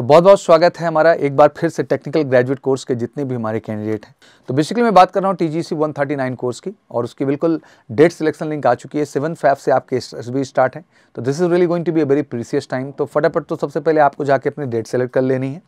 तो बहुत बहुत स्वागत है हमारा एक बार फिर से टेक्निकल ग्रेजुएट कोर्स के जितने भी हमारे कैंडिडेट हैं तो बेसिकली मैं बात कर रहा हूँ T G C one thirty nine course की और उसकी बिल्कुल डेट सिलेक्शन लिंक आ चुकी है सेवन फाइव से आपके भी स्टार्ट है तो this is really going to be a very precious time तो फटाफट तो सबसे पहले आपको जाके अपनी डेट सेलेक्ट कर लेनी है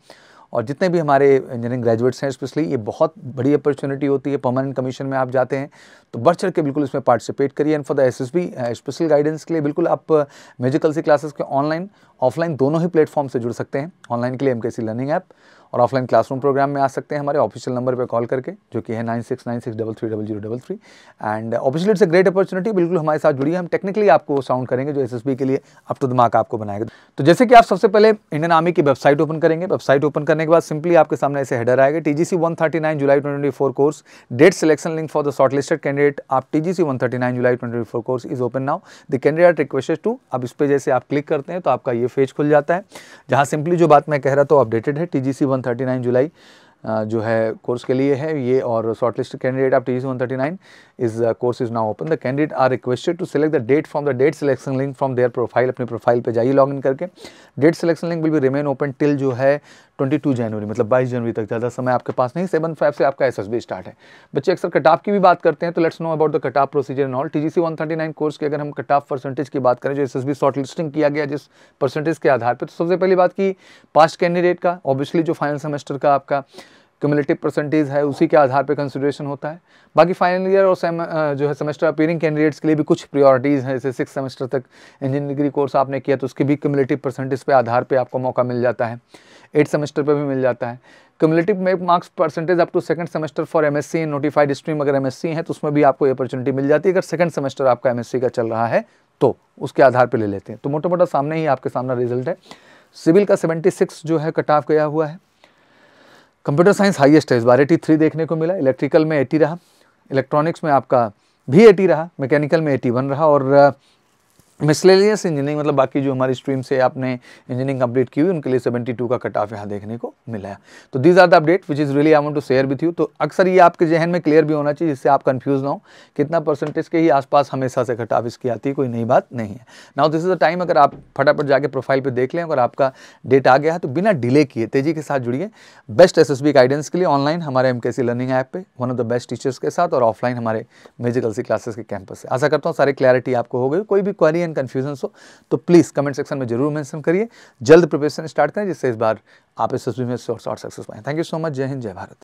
और जितने भी हमारे इंजीनियरिंग ग्रेजुएट्स हैं स्पेशली ये बहुत बड़ी अपॉर्चुनिटी होती है परमानेंट कमीशन में आप जाते हैं तो बढ़ चढ़ के बिल्कुल इसमें पार्टिसिपेट करिए and for the S S B special guidance के लिए बिल्कुल आप म्यूजिकल सी क्लासेस के ऑनलाइन ऑफलाइन दोनों ही प्लेटफॉर्म से जुड़ सकते हैं ऑनलाइन के लिए M K C learning app और ऑफलाइन क्लासरूम प्रोग्राम में आ सकते हैं हमारे ऑफिशियल नंबर पर कॉल करके जो कि है nine six nine six double three double zero double three and official it's a great opportunity बिल्कुल हमारे साथ जुड़िए हम टेक्निकली आपको साउंड करेंगे जो एस के लिए अप टू द मार्क आपको बनाएगा तो जैसे कि आप सबसे पहले इंडियन आर्मी की वेबसाइट ओपन करेंगे वेबसाइट ओपन करने के बाद सिंपली आपके सामने ऐसे हेडर आएगा T G C one thirty nine July twenty four course date selection link for the shortlisted candidate आप T G C one thirty nine July twenty four course is open now the candidate requested to अब इस पर जैसे आप click करते हैं तो आपका ये पेज खुल जाता है जहाँ सिंपली जो बात मैं कह रहा था अपडेटेड है टी जी सी वन 139 जुलाई जो है कोर्स के लिए है ये और shortlist candidate of T one thirty nine is course is now open the candidate are requested to select the date from the date selection link from their profile अपने profile पे जाइए log in करके date selection link will be remain open till जो है 22 जनवरी मतलब 22 जनवरी तक ज़्यादा समय आपके पास नहीं सेवन फाइव से आपका एस स्टार्ट है बच्चे अक्सर कटाफ की भी बात करते हैं तो let's know about the cutoff procedure and all T G course की अगर हम कटाफ परसेंटेज की बात करें जो एस एस शॉर्ट लिस्टिंग किया गया जिस परसेंटेज के आधार पर तो सबसे पहली बात की पास्ट कैंडिडेट का ऑब्वियसली जो फाइनल सेमेस्टर का आपका क्यूमलेटिव परसेंटेज है उसी के आधार पर कंसिडरेशन होता है बाकी फाइनल ईयर और सेम जो है सेमेस्टर अपीयरिंग कैंडिडेट्स के लिए भी कुछ प्रियोरिटीज़ हैं जैसे सिक्स सेमेस्टर तक इंजीनियरिंग डिग्री कोर्स आपने किया तो उसकी भी क्यूमलेटिव परसेंटेज पे आधार पे आपको मौका मिल जाता है एट सेमेस्टर पे भी मिल जाता है क्यूमलेटिव में marks percentage up to second semester for MSc in notified stream अगर सी है तो उसमें भी आपको अपॉर्चुनिटी मिल जाती है अगर सेकंड सेमेस्टर आपका सी का चल रहा है तो उसके आधार पर ले लेते हैं तो मोटा मोटा सामने ही आपके सामने रिजल्ट है सिविल का सेवेंटी सिक्स जो है कट ऑफ गया हुआ है कंप्यूटर साइंस हाईएस्ट है इस बार एटी थ्री देखने को मिला इलेक्ट्रिकल में एटी रहा इलेक्ट्रॉनिक्स में आपका भी एटी रहा मैकेनिकल में एटी वन रहा और मिसलेनियस इंजीनियरिंग मतलब बाकी जो हमारी स्ट्रीम से आपने इंजीनियरिंग कंप्लीट की हुई उनके लिए 72 का कट ऑफ यहाँ देखने को मिला है तो these are the update which is really I want to share with you तो अक्सर ये आपके जहन में क्लियर भी होना चाहिए जिससे आप कंफ्यूज ना हो कितना परसेंटेज के ही आसपास हमेशा से कट ऑफ इसकी आती है कोई नई बात नहीं है now this is a time अगर आप फटाफट जाकर प्रोफाइल पर देख लें अगर आपका डेट आ गया है तो बिना डिले किए तेज़ी के साथ जुड़िए बेस्ट एस गाइडेंस के लिए ऑनलाइन हमारे एम लर्निंग ऐप पर one of the best teachers के साथ और ऑफलाइन हमारे म्यूजिकल सी क्लासेस के कैंपस से आशा करता हूँ सारी क्लैरिटी आपको हो गई कोई भी क्वारी कंफ्यूजन कन्फ्यूजन हो तो प्लीज़ कमेंट सेक्शन में जरूर मैंशन करिए जल्द प्रिपरेशन स्टार्ट करें जिससे इस बार आप इस तस्वीर में शॉर्ट सक्सेस पाएँ थैंक यू सो मच जय हिंद जय भारत